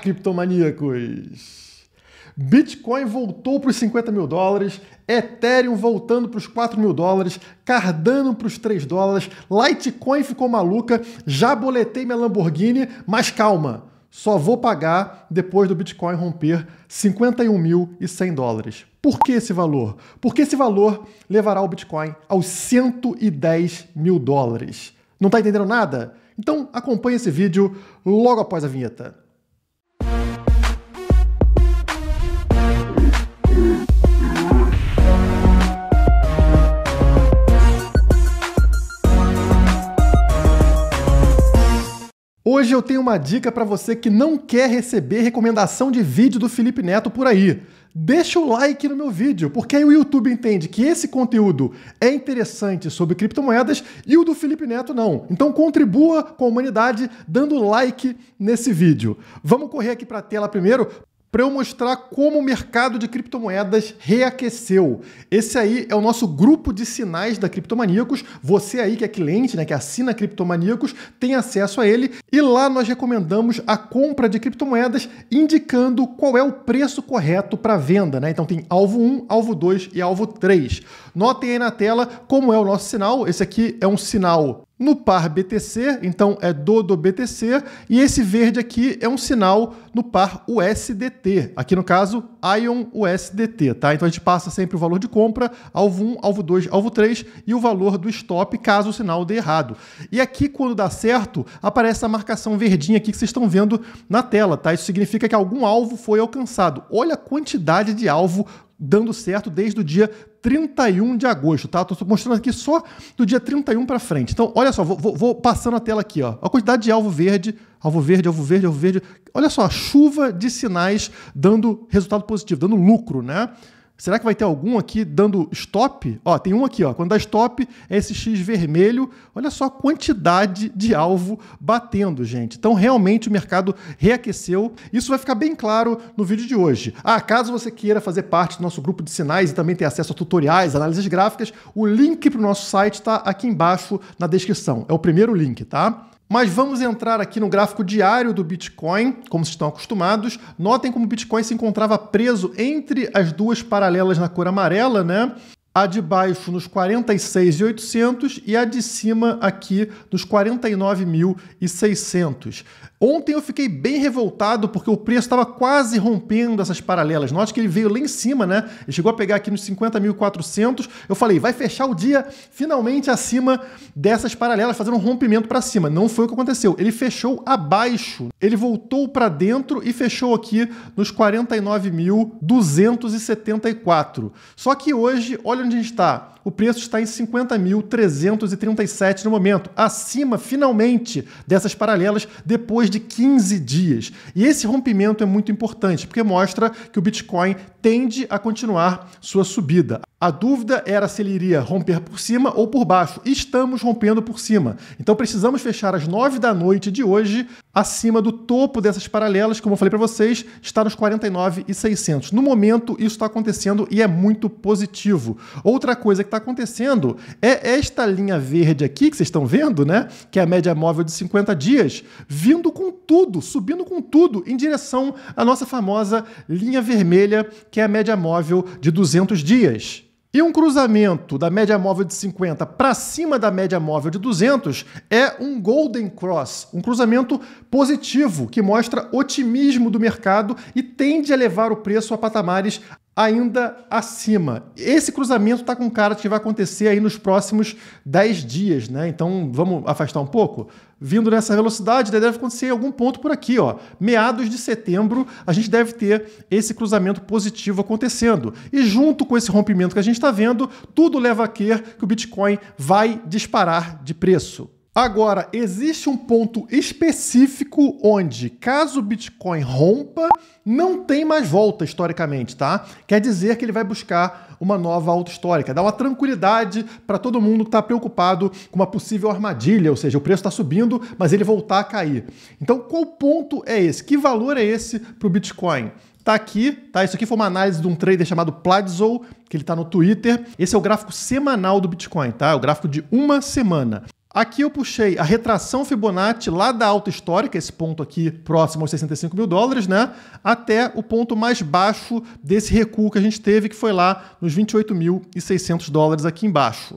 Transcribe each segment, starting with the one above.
criptomaníacos! Bitcoin voltou para os 50 mil dólares, Ethereum voltando para os 4 mil dólares, Cardano para os 3 dólares, Litecoin ficou maluca, já boletei minha Lamborghini, mas calma, só vou pagar depois do Bitcoin romper e mil 100 dólares. Por que esse valor? Porque esse valor levará o Bitcoin aos 110 mil dólares. Não está entendendo nada? Então acompanhe esse vídeo logo após a vinheta. Hoje eu tenho uma dica para você que não quer receber recomendação de vídeo do Felipe Neto por aí. Deixa o like no meu vídeo, porque aí o YouTube entende que esse conteúdo é interessante sobre criptomoedas e o do Felipe Neto não. Então contribua com a humanidade dando like nesse vídeo. Vamos correr aqui para a tela primeiro para eu mostrar como o mercado de criptomoedas reaqueceu. Esse aí é o nosso grupo de sinais da Criptomaníacos. Você aí que é cliente, né, que assina Criptomaníacos, tem acesso a ele e lá nós recomendamos a compra de criptomoedas indicando qual é o preço correto para venda, né? Então tem alvo 1, alvo 2 e alvo 3. Notem aí na tela como é o nosso sinal. Esse aqui é um sinal no par BTC, então é do do BTC, e esse verde aqui é um sinal no par USDT. Aqui no caso, ION USDT, tá? Então a gente passa sempre o valor de compra, alvo 1, alvo 2, alvo 3 e o valor do stop caso o sinal dê errado. E aqui quando dá certo, aparece a marcação verdinha aqui que vocês estão vendo na tela, tá? Isso significa que algum alvo foi alcançado. Olha a quantidade de alvo dando certo desde o dia 31 de agosto, tá? Estou mostrando aqui só do dia 31 para frente. Então, olha só, vou, vou, passando a tela aqui, ó. A quantidade de alvo verde, alvo verde, alvo verde, alvo verde. Olha só, a chuva de sinais dando resultado positivo, dando lucro, né? Será que vai ter algum aqui dando stop? Ó, tem um aqui, ó. Quando dá stop, é esse X vermelho. Olha só a quantidade de alvo batendo, gente. Então, realmente o mercado reaqueceu. Isso vai ficar bem claro no vídeo de hoje. Ah, caso você queira fazer parte do nosso grupo de sinais e também ter acesso a tutoriais, análises gráficas, o link para o nosso site está aqui embaixo na descrição. É o primeiro link, tá? Mas vamos entrar aqui no gráfico diário do Bitcoin, como vocês estão acostumados. Notem como o Bitcoin se encontrava preso entre as duas paralelas na cor amarela, né? A de baixo nos 46.800 e a de cima aqui nos 49.600. Ontem eu fiquei bem revoltado porque o preço estava quase rompendo essas paralelas. Note que ele veio lá em cima, né? Ele chegou a pegar aqui nos 50.400. Eu falei, vai fechar o dia finalmente acima dessas paralelas, fazendo um rompimento para cima. Não foi o que aconteceu. Ele fechou abaixo. Ele voltou para dentro e fechou aqui nos 49.274. Só que hoje, olha onde a gente está o preço está em 50.337 no momento, acima finalmente dessas paralelas depois de 15 dias. E esse rompimento é muito importante, porque mostra que o Bitcoin tende a continuar sua subida. A dúvida era se ele iria romper por cima ou por baixo. Estamos rompendo por cima. Então precisamos fechar às 9 da noite de hoje acima do topo dessas paralelas, como eu falei para vocês, está nos 49,600. No momento, isso está acontecendo e é muito positivo. Outra coisa que está acontecendo é esta linha verde aqui que vocês estão vendo, né? Que é a média móvel de 50 dias, vindo com tudo, subindo com tudo em direção à nossa famosa linha vermelha, que é a média móvel de 200 dias. E um cruzamento da média móvel de 50 para cima da média móvel de 200 é um golden cross, um cruzamento positivo que mostra otimismo do mercado e tende a levar o preço a patamares ainda acima. Esse cruzamento está com cara que vai acontecer aí nos próximos 10 dias, né? Então vamos afastar um pouco? Vindo nessa velocidade, né, deve acontecer em algum ponto por aqui, ó. Meados de setembro, a gente deve ter esse cruzamento positivo acontecendo. E junto com esse rompimento que a gente está vendo, tudo leva a crer que o Bitcoin vai disparar de preço. Agora, existe um ponto específico onde, caso o Bitcoin rompa, não tem mais volta historicamente, tá? Quer dizer que ele vai buscar uma nova alta histórica. Dá uma tranquilidade para todo mundo que está preocupado com uma possível armadilha, ou seja, o preço está subindo, mas ele voltar a cair. Então, qual ponto é esse? Que valor é esse para o Bitcoin? tá aqui, tá? Isso aqui foi uma análise de um trader chamado Pladzo, que ele tá no Twitter. Esse é o gráfico semanal do Bitcoin, tá? É o gráfico de uma semana. Aqui eu puxei a retração Fibonacci lá da alta histórica, esse ponto aqui próximo aos 65 mil dólares, né? Até o ponto mais baixo desse recuo que a gente teve, que foi lá nos 28.600 dólares aqui embaixo.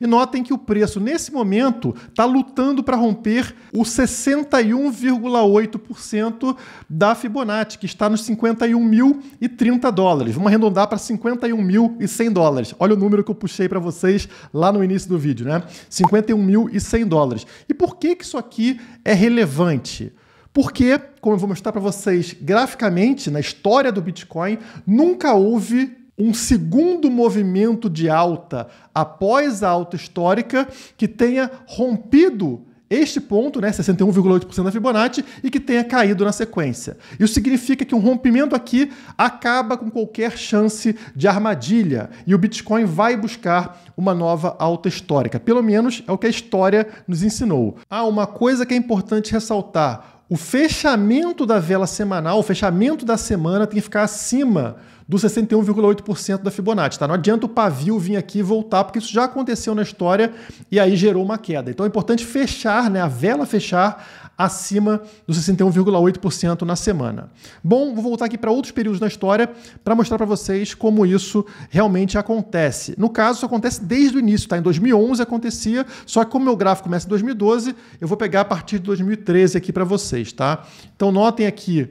E notem que o preço, nesse momento, está lutando para romper o 61,8% da Fibonacci, que está nos 51.030 dólares. Vamos arredondar para 51.100 dólares. Olha o número que eu puxei para vocês lá no início do vídeo, né? 51.100 dólares. E por que, que isso aqui é relevante? Porque, como eu vou mostrar para vocês graficamente, na história do Bitcoin, nunca houve um segundo movimento de alta após a alta histórica que tenha rompido este ponto, né, 61,8% da Fibonacci, e que tenha caído na sequência. Isso significa que um rompimento aqui acaba com qualquer chance de armadilha e o Bitcoin vai buscar uma nova alta histórica. Pelo menos é o que a história nos ensinou. Ah, uma coisa que é importante ressaltar: o fechamento da vela semanal, o fechamento da semana tem que ficar acima do 61,8% da Fibonacci. Tá? Não adianta o pavio vir aqui e voltar, porque isso já aconteceu na história e aí gerou uma queda. Então é importante fechar, né, a vela fechar acima do 61,8% na semana. Bom, vou voltar aqui para outros períodos na história para mostrar para vocês como isso realmente acontece. No caso, isso acontece desde o início, tá? Em 2011 acontecia, só que como meu gráfico começa em 2012, eu vou pegar a partir de 2013 aqui para vocês, tá? Então notem aqui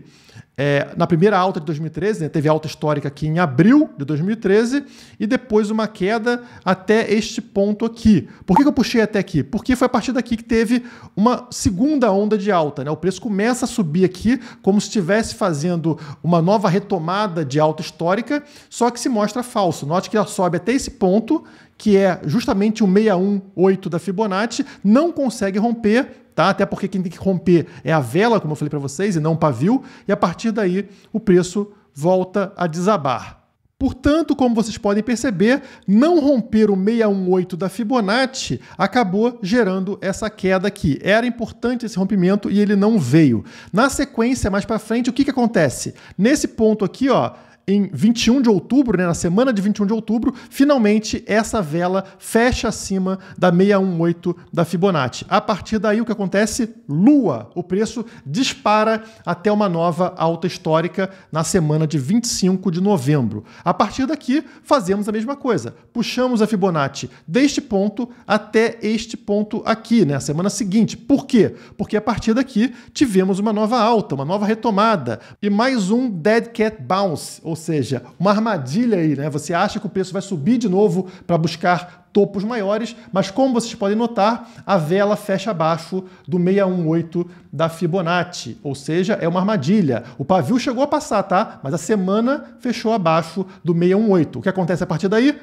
é, na primeira alta de 2013, né, teve alta histórica aqui em abril de 2013 e depois uma queda até este ponto aqui. Por que, que eu puxei até aqui? Porque foi a partir daqui que teve uma segunda onda de alta. Né? O preço começa a subir aqui, como se estivesse fazendo uma nova retomada de alta histórica, só que se mostra falso. Note que ela sobe até esse ponto, que é justamente o 618 da Fibonacci, não consegue romper tá? Até porque quem tem que romper é a vela, como eu falei para vocês, e não o pavio, e a partir daí o preço volta a desabar. Portanto, como vocês podem perceber, não romper o 618 da Fibonacci acabou gerando essa queda aqui. Era importante esse rompimento e ele não veio. Na sequência, mais para frente, o que, que acontece? Nesse ponto aqui, ó, em 21 de outubro, né, na semana de 21 de outubro, finalmente essa vela fecha acima da 618 da Fibonacci. A partir daí, o que acontece? Lua! O preço dispara até uma nova alta histórica na semana de 25 de novembro. A partir daqui, fazemos a mesma coisa. Puxamos a Fibonacci deste ponto até este ponto aqui, né, semana seguinte. Por quê? Porque a partir daqui tivemos uma nova alta, uma nova retomada e mais um Dead Cat Bounce, ou ou seja, uma armadilha aí, né? Você acha que o preço vai subir de novo para buscar topos maiores, mas como vocês podem notar, a vela fecha abaixo do 618 da Fibonacci, ou seja, é uma armadilha. O pavio chegou a passar, tá? Mas a semana fechou abaixo do 618. O que acontece a partir daí?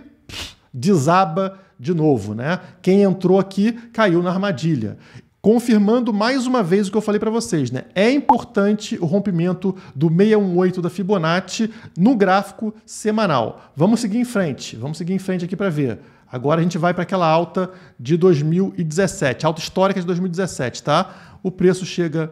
Desaba de novo, né? Quem entrou aqui caiu na armadilha confirmando mais uma vez o que eu falei para vocês, né? É importante o rompimento do 618 da Fibonacci no gráfico semanal. Vamos seguir em frente, vamos seguir em frente aqui para ver. Agora a gente vai para aquela alta de 2017, alta histórica de 2017, tá? O preço chega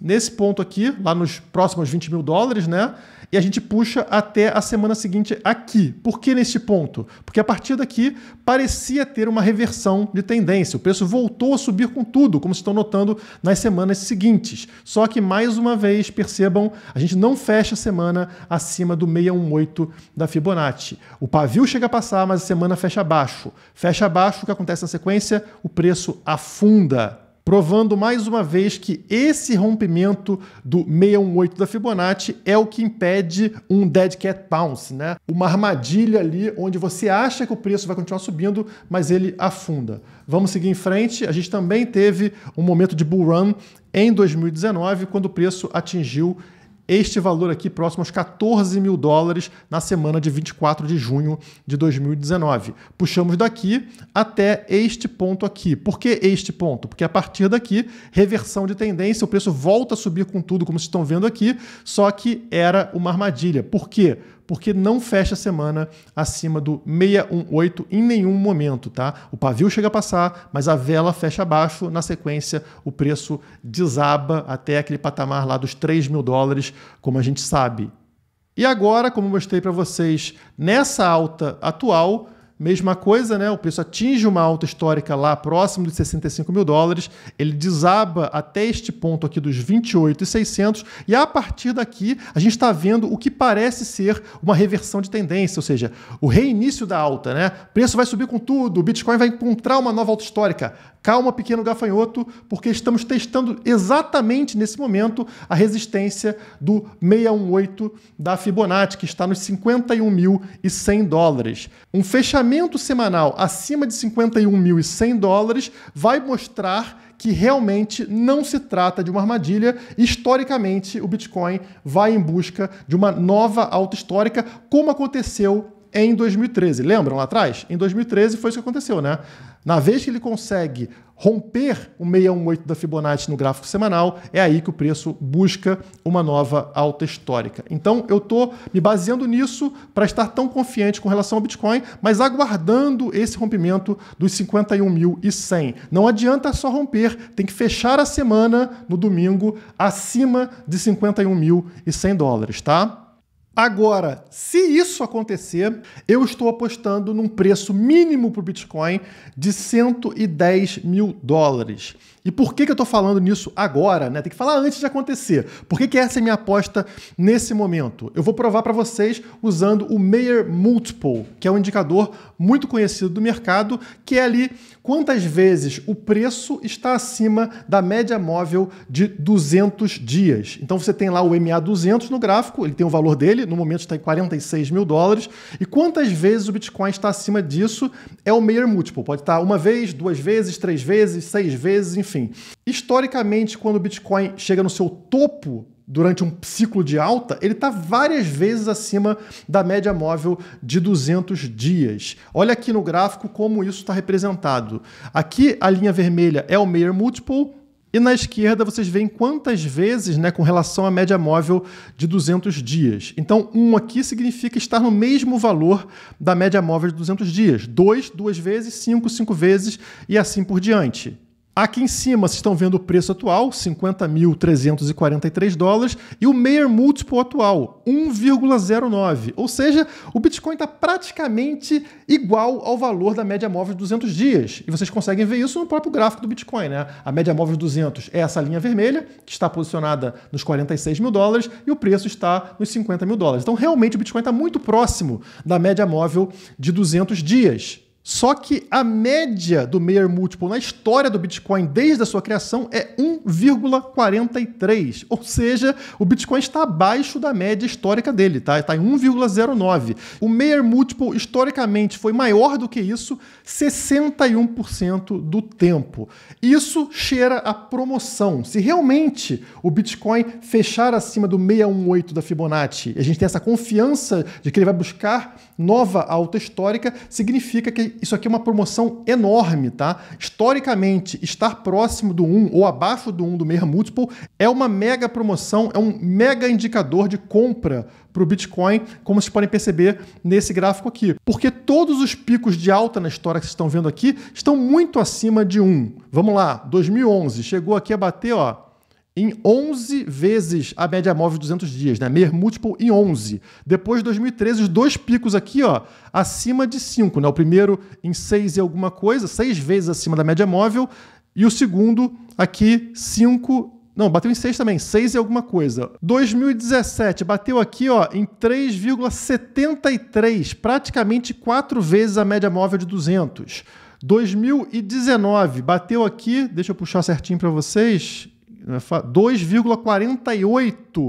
nesse ponto aqui, lá nos próximos 20 mil dólares, né? E a gente puxa até a semana seguinte aqui. Por que neste ponto? Porque a partir daqui parecia ter uma reversão de tendência. O preço voltou a subir com tudo, como estão notando nas semanas seguintes. Só que, mais uma vez, percebam, a gente não fecha a semana acima do 618 da Fibonacci. O pavio chega a passar, mas a semana fecha abaixo. Fecha abaixo, o que acontece na sequência? O preço afunda provando mais uma vez que esse rompimento do 618 da Fibonacci é o que impede um dead cat bounce, né? Uma armadilha ali onde você acha que o preço vai continuar subindo, mas ele afunda. Vamos seguir em frente. A gente também teve um momento de bull run em 2019, quando o preço atingiu este valor aqui próximo aos 14 mil dólares na semana de 24 de junho de 2019. Puxamos daqui até este ponto aqui. Por que este ponto? Porque a partir daqui, reversão de tendência, o preço volta a subir com tudo, como vocês estão vendo aqui, só que era uma armadilha. Por quê? porque não fecha a semana acima do 618 em nenhum momento, tá? O pavio chega a passar, mas a vela fecha abaixo, na sequência o preço desaba até aquele patamar lá dos 3 mil dólares, como a gente sabe. E agora, como mostrei para vocês, nessa alta atual, Mesma coisa, né? O preço atinge uma alta histórica lá próximo de 65 mil dólares, ele desaba até este ponto aqui dos 28,600 e a partir daqui a gente está vendo o que parece ser uma reversão de tendência, ou seja, o reinício da alta, né? O preço vai subir com tudo, o Bitcoin vai encontrar uma nova alta histórica. Calma, pequeno gafanhoto, porque estamos testando exatamente nesse momento a resistência do 618 da Fibonacci, que está nos 51.100 dólares. Um fechamento semanal acima de 51.100 dólares vai mostrar que realmente não se trata de uma armadilha. Historicamente, o Bitcoin vai em busca de uma nova alta histórica, como aconteceu em 2013. Lembram lá atrás? Em 2013 foi isso que aconteceu, né? Na vez que ele consegue romper o 618 da Fibonacci no gráfico semanal, é aí que o preço busca uma nova alta histórica. Então eu estou me baseando nisso para estar tão confiante com relação ao Bitcoin, mas aguardando esse rompimento dos 51.100. Não adianta só romper, tem que fechar a semana no domingo acima de 51.100 dólares, tá? Agora, se isso acontecer, eu estou apostando num preço mínimo para o Bitcoin de 110 mil dólares. E por que, que eu estou falando nisso agora? Né? Tem que falar antes de acontecer. Por que, que essa é minha aposta nesse momento? Eu vou provar para vocês usando o Mayer Multiple, que é um indicador muito conhecido do mercado, que é ali quantas vezes o preço está acima da média móvel de 200 dias. Então você tem lá o MA200 no gráfico, ele tem o valor dele, dele, no momento está em 46 mil dólares, e quantas vezes o Bitcoin está acima disso é o Mayer múltiplo. Pode estar uma vez, duas vezes, três vezes, seis vezes, enfim. Historicamente, quando o Bitcoin chega no seu topo, durante um ciclo de alta, ele está várias vezes acima da média móvel de 200 dias. Olha aqui no gráfico como isso está representado. Aqui a linha vermelha é o Mayer Multiple, e na esquerda vocês veem quantas vezes né, com relação à média móvel de 200 dias. Então, 1 um aqui significa estar no mesmo valor da média móvel de 200 dias. 2, duas vezes, 5, cinco vezes e assim por diante. Aqui em cima vocês estão vendo o preço atual, 50.343 dólares, e o Mayer múltiplo atual, 1,09. Ou seja, o Bitcoin está praticamente igual ao valor da média móvel de 200 dias. E vocês conseguem ver isso no próprio gráfico do Bitcoin. Né? A média móvel de 200 é essa linha vermelha, que está posicionada nos 46 mil dólares, e o preço está nos 50 mil dólares. Então, realmente, o Bitcoin está muito próximo da média móvel de 200 dias. Só que a média do Mayer múltiplo na história do Bitcoin desde a sua criação é 1,43. Ou seja, o Bitcoin está abaixo da média histórica dele, tá? Está em 1,09. O Mayer múltiplo historicamente foi maior do que isso 61% do tempo. Isso cheira a promoção. Se realmente o Bitcoin fechar acima do 618 da Fibonacci, a gente tem essa confiança de que ele vai buscar nova alta histórica, significa que isso aqui é uma promoção enorme, tá? Historicamente, estar próximo do 1 ou abaixo do 1 do Meyer Multiple é uma mega promoção, é um mega indicador de compra para o Bitcoin, como vocês podem perceber nesse gráfico aqui. Porque todos os picos de alta na história que vocês estão vendo aqui estão muito acima de 1. Vamos lá, 2011, chegou aqui a bater, ó, em 11 vezes a média móvel de 200 dias, né? MER múltiplo em 11. Depois de 2013, os dois picos aqui, ó, acima de 5, né? O primeiro em 6 e alguma coisa, 6 vezes acima da média móvel, e o segundo aqui 5 não, bateu em 6 também, 6 e alguma coisa. 2017 bateu aqui, ó, em 3,73, praticamente 4 vezes a média móvel de 200. 2019 bateu aqui, deixa eu puxar certinho para vocês, 2,48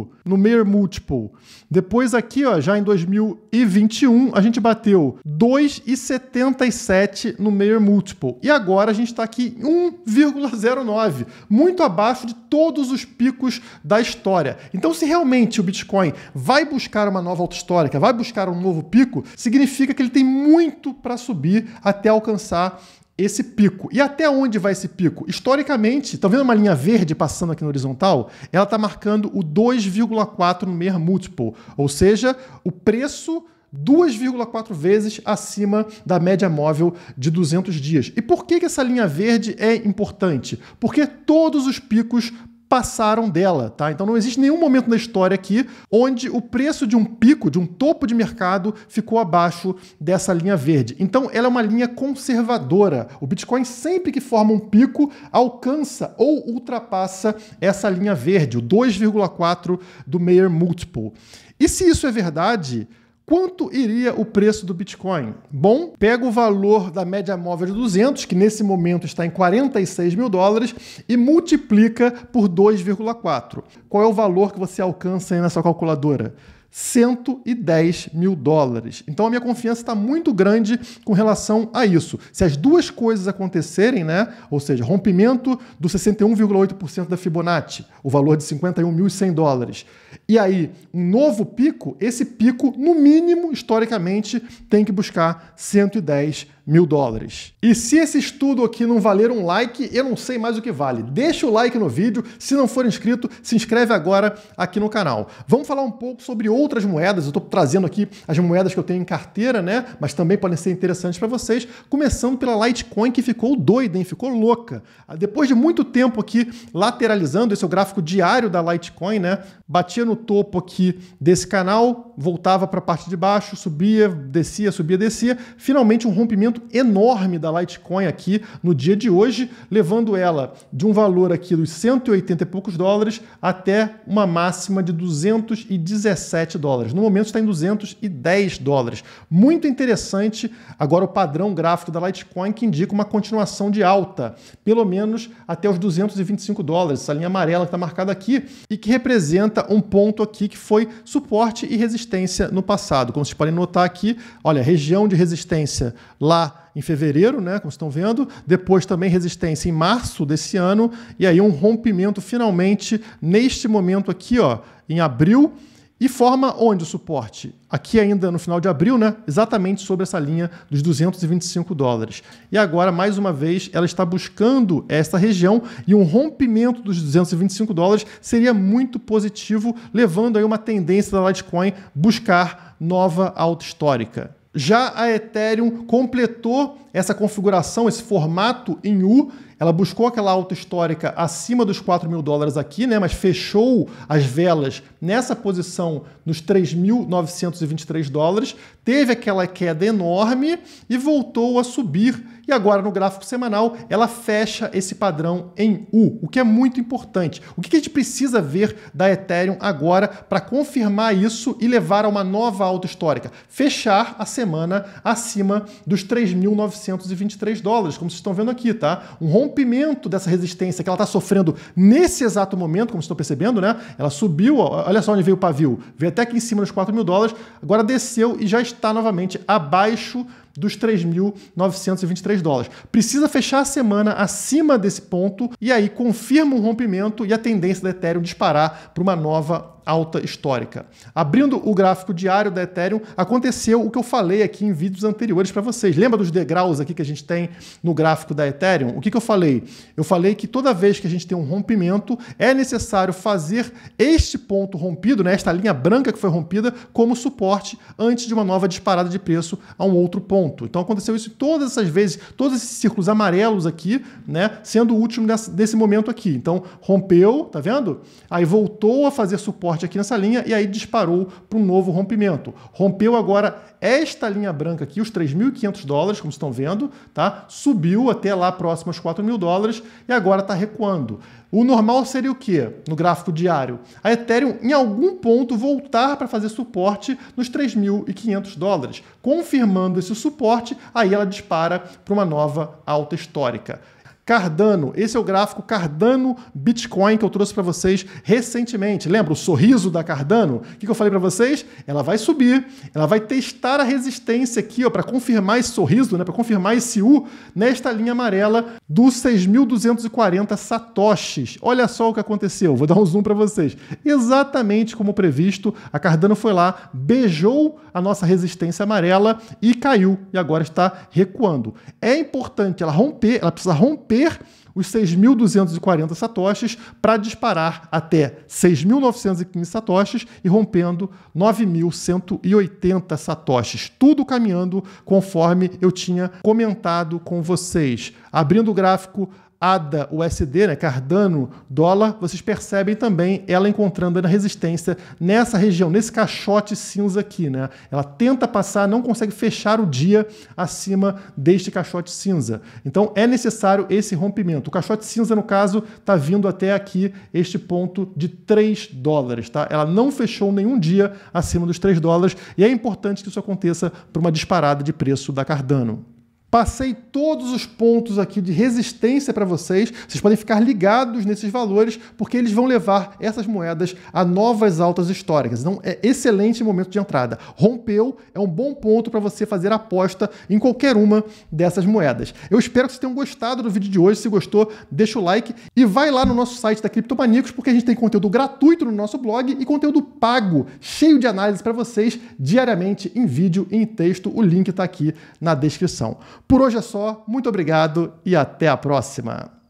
né, no Mayer Multiple. Depois aqui, ó, já em 2021, a gente bateu 2,77 no Mayer Multiple. E agora a gente está aqui 1,09, muito abaixo de todos os picos da história. Então, se realmente o Bitcoin vai buscar uma nova alta histórica, vai buscar um novo pico, significa que ele tem muito para subir até alcançar esse pico. E até onde vai esse pico? Historicamente, estão tá vendo uma linha verde passando aqui no horizontal? Ela está marcando o 2,4 no meia múltiplo, ou seja, o preço 2,4 vezes acima da média móvel de 200 dias. E por que, que essa linha verde é importante? Porque todos os picos passaram dela, tá? Então não existe nenhum momento na história aqui onde o preço de um pico, de um topo de mercado, ficou abaixo dessa linha verde. Então ela é uma linha conservadora. O Bitcoin sempre que forma um pico alcança ou ultrapassa essa linha verde, o 2,4 do Meier Multiple. E se isso é verdade, Quanto iria o preço do Bitcoin? Bom, pega o valor da média móvel de 200, que nesse momento está em 46 mil dólares, e multiplica por 2,4. Qual é o valor que você alcança aí na sua calculadora? 110 mil dólares. Então a minha confiança está muito grande com relação a isso. Se as duas coisas acontecerem, né? Ou seja, rompimento do 61,8% da Fibonacci, o valor de 51.100 dólares e aí, um novo pico, esse pico, no mínimo, historicamente, tem que buscar 110 mil dólares. E se esse estudo aqui não valer um like, eu não sei mais o que vale. Deixa o like no vídeo, se não for inscrito, se inscreve agora aqui no canal. Vamos falar um pouco sobre outras moedas, eu estou trazendo aqui as moedas que eu tenho em carteira, né? Mas também podem ser interessantes para vocês, começando pela Litecoin que ficou doida, hein? Ficou louca. Depois de muito tempo aqui lateralizando, esse é o gráfico diário da Litecoin, né? Batia no topo aqui desse canal, voltava para a parte de baixo, subia, descia, subia, descia. Finalmente um rompimento enorme da Litecoin aqui no dia de hoje, levando ela de um valor aqui dos 180 e poucos dólares até uma máxima de 217 dólares. No momento está em 210 dólares. Muito interessante agora o padrão gráfico da Litecoin que indica uma continuação de alta, pelo menos até os 225 dólares, essa linha amarela que está marcada aqui e que representa um ponto aqui que foi suporte e resistência no passado. Como vocês podem notar aqui, olha, região de resistência lá em fevereiro, né, como estão vendo, depois também resistência em março desse ano, e aí um rompimento finalmente neste momento aqui, ó, em abril, e forma onde o suporte? Aqui ainda no final de abril, né? Exatamente sobre essa linha dos 225 dólares. E agora, mais uma vez, ela está buscando essa região e um rompimento dos 225 dólares seria muito positivo, levando aí uma tendência da Litecoin buscar nova alta histórica. Já a Ethereum completou essa configuração, esse formato em U, ela buscou aquela alta histórica acima dos 4 mil dólares aqui, né? Mas fechou as velas nessa posição nos 3.923 dólares, teve aquela queda enorme e voltou a subir. E agora no gráfico semanal ela fecha esse padrão em U, o que é muito importante. O que a gente precisa ver da Ethereum agora para confirmar isso e levar a uma nova alta histórica? Fechar a semana acima dos 3.923. 923 dólares, como vocês estão vendo aqui, tá? Um rompimento dessa resistência que ela está sofrendo nesse exato momento, como vocês estão percebendo, né? Ela subiu, olha só onde veio o pavio, veio até aqui em cima dos 4 mil dólares, agora desceu e já está novamente abaixo dos 3.923 dólares. Precisa fechar a semana acima desse ponto e aí confirma um rompimento e a tendência da Ethereum disparar para uma nova alta histórica. Abrindo o gráfico diário da Ethereum, aconteceu o que eu falei aqui em vídeos anteriores para vocês. Lembra dos degraus aqui que a gente tem no gráfico da Ethereum? O que, que eu falei? Eu falei que toda vez que a gente tem um rompimento, é necessário fazer este ponto rompido, né, esta linha branca que foi rompida, como suporte antes de uma nova disparada de preço a um outro ponto. Então aconteceu isso todas essas vezes, todos esses círculos amarelos aqui, né, sendo o último desse, desse momento aqui. Então rompeu, tá vendo? Aí voltou a fazer suporte aqui nessa linha e aí disparou para um novo rompimento. Rompeu agora esta linha branca aqui, os 3.500 dólares, como estão vendo, tá? Subiu até lá próximo aos 4.000 dólares e agora está recuando. O normal seria o quê no gráfico diário? A Ethereum em algum ponto voltar para fazer suporte nos 3.500 dólares. Confirmando esse suporte, aí ela dispara para uma nova alta histórica. Cardano, esse é o gráfico Cardano Bitcoin que eu trouxe para vocês recentemente. Lembra o sorriso da Cardano? O que, eu falei para vocês? Ela vai subir, ela vai testar a resistência aqui, ó, para confirmar esse sorriso, né, para confirmar esse U nesta linha amarela dos 6.240 satoshis. Olha só o que aconteceu. Vou dar um zoom para vocês. Exatamente como previsto, a Cardano foi lá, beijou a nossa resistência amarela e caiu e agora está recuando. É importante ela romper, ela precisa romper manter os 6.240 satoshis para disparar até 6.915 satoshis e rompendo 9.180 satoshis, tudo caminhando conforme eu tinha comentado com vocês. Abrindo o gráfico ADA, USD, né, Cardano, dólar, vocês percebem também ela encontrando na resistência nessa região, nesse caixote cinza aqui, né? Ela tenta passar, não consegue fechar o dia acima deste caixote cinza. Então é necessário esse rompimento. O caixote cinza, no caso, está vindo até aqui este ponto de 3 dólares, tá? Ela não fechou nenhum dia acima dos 3 dólares e é importante que isso aconteça para uma disparada de preço da Cardano. Passei todos os pontos aqui de resistência para vocês. Vocês podem ficar ligados nesses valores, porque eles vão levar essas moedas a novas altas históricas. Então, é excelente momento de entrada. Rompeu é um bom ponto para você fazer aposta em qualquer uma dessas moedas. Eu espero que vocês tenham gostado do vídeo de hoje. Se gostou, deixa o like e vai lá no nosso site da Criptomaníacos, porque a gente tem conteúdo gratuito no nosso blog e conteúdo pago, cheio de análise para vocês diariamente em vídeo e em texto. O link está aqui na descrição. Por hoje é só, muito obrigado e até a próxima!